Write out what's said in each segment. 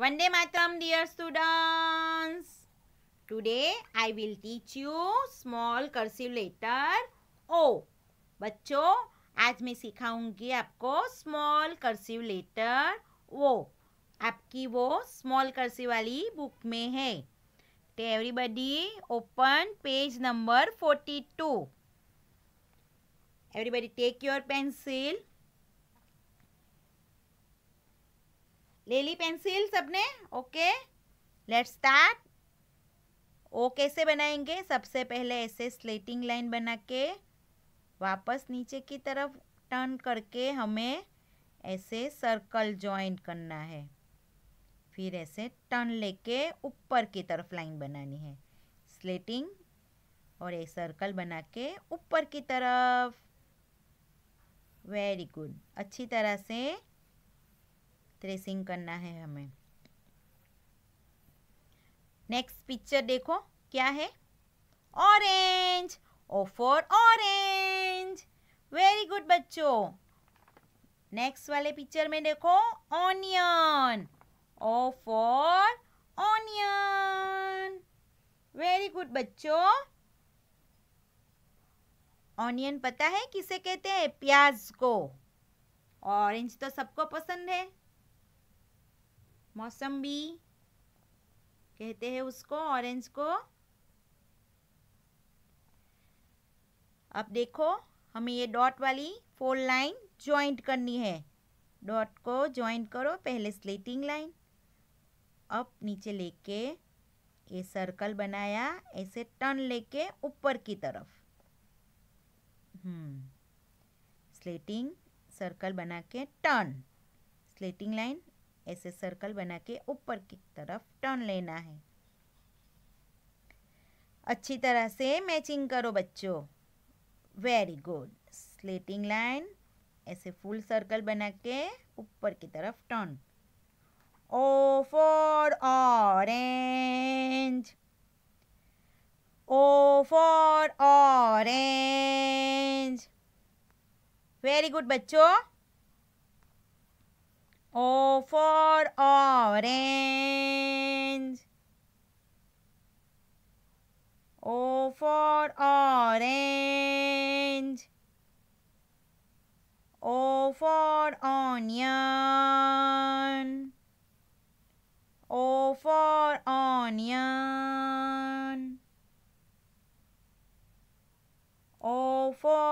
Vande Mataram dear students today I will teach you small cursive letter O बच्चों आज मैं सिखाऊंगी आपको स्मॉल कर्सिव लेटर ओ आपकी वो स्मॉल कर्सिव वाली बुक में है everybody open page number forty two everybody take your pencil ले ली पेंसिल सबने ओके लेट्स स्टार्ट ओ कैसे बनाएंगे सबसे पहले ऐसे स्लेटिंग लाइन बना के वापस नीचे की तरफ टर्न करके हमें ऐसे सर्कल ज्वाइन करना है फिर ऐसे टर्न लेके ऊपर की तरफ लाइन बनानी है स्लेटिंग और एक सर्कल बना के ऊपर की तरफ वेरी गुड अच्छी तरह से थ्रेसिंग करना है हमें नेक्स्ट पिक्चर देखो क्या है orange O for orange very good बच्चों नेक्स्ट वाले पिक्चर में देखो onion O for onion very good बच्चों ऑनियन पता है किसे कहते हैं प्याज को ऑरेंज तो सबको पसंद है मौसम्बी कहते हैं उसको ऑरेंज को अब देखो हमें ये डॉट वाली फोर लाइन ज्वाइंट करनी है डॉट को ज्वाइंट करो पहले स्लेटिंग लाइन अब नीचे लेके ये सर्कल बनाया ऐसे टर्न लेके ऊपर की तरफ स्लेटिंग हम्म, सर्कल बना के टर्न स्लेटिंग लाइन ऐसे सर्कल बना के ऊपर की तरफ टर्न लेना है अच्छी तरह से मैचिंग करो बच्चों वेरी गुड स्लेटिंग लाइन ऐसे फुल सर्कल बना के ऊपर की तरफ turn O for orange O for orange very good बच्चों O for orange. O for orange. O for onion. O for onion. O for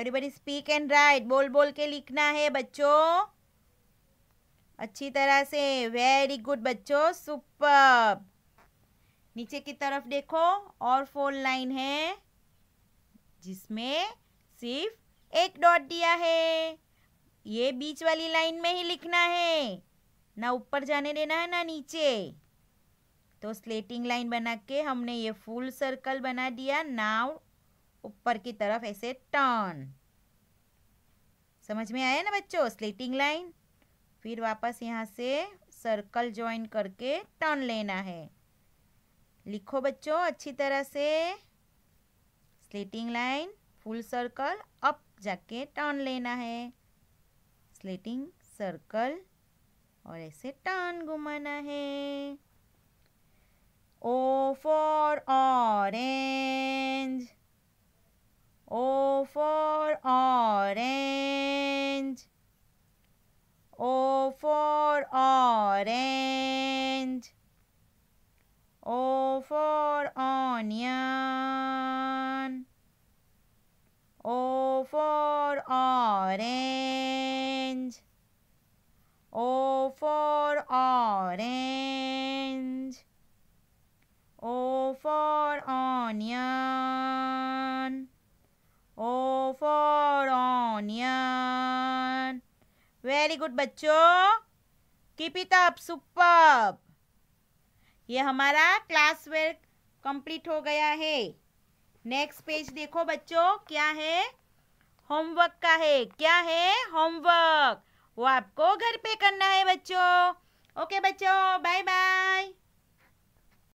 everybody speak and write बोल बोल के लिखना है बच्चों अच्छी तरह से वेरी गुड बच्चों सुपर नीचे की तरफ देखो और फोर लाइन है जिसमें सिर्फ एक डॉट दिया है ये बीच वाली लाइन में ही लिखना है ना ऊपर जाने देना है ना नीचे तो स्लेटिंग लाइन बना के हमने ये फुल सर्कल बना दिया नाउ ऊपर की तरफ ऐसे टर्न समझ में आया ना बच्चों स्लेटिंग लाइन फिर वापस यहाँ से सर्कल ज्वाइन करके टर्न लेना है लिखो बच्चों अच्छी तरह से slanting line full circle up जाके टर्न लेना है स्लेटिंग सर्कल और ऐसे टर्न घुमाना है O for orange O for orange. O for orange. O for onion. O for orange. O for orange. O for onion. Good बच्चों keep it up super ये हमारा क्लास वर्क कंप्लीट हो गया है नेक्स्ट पेज देखो बच्चों क्या है होमवर्क का है क्या है होमवर्क वो आपको घर पे करना है बच्चों ओके बच्चों बाय बाय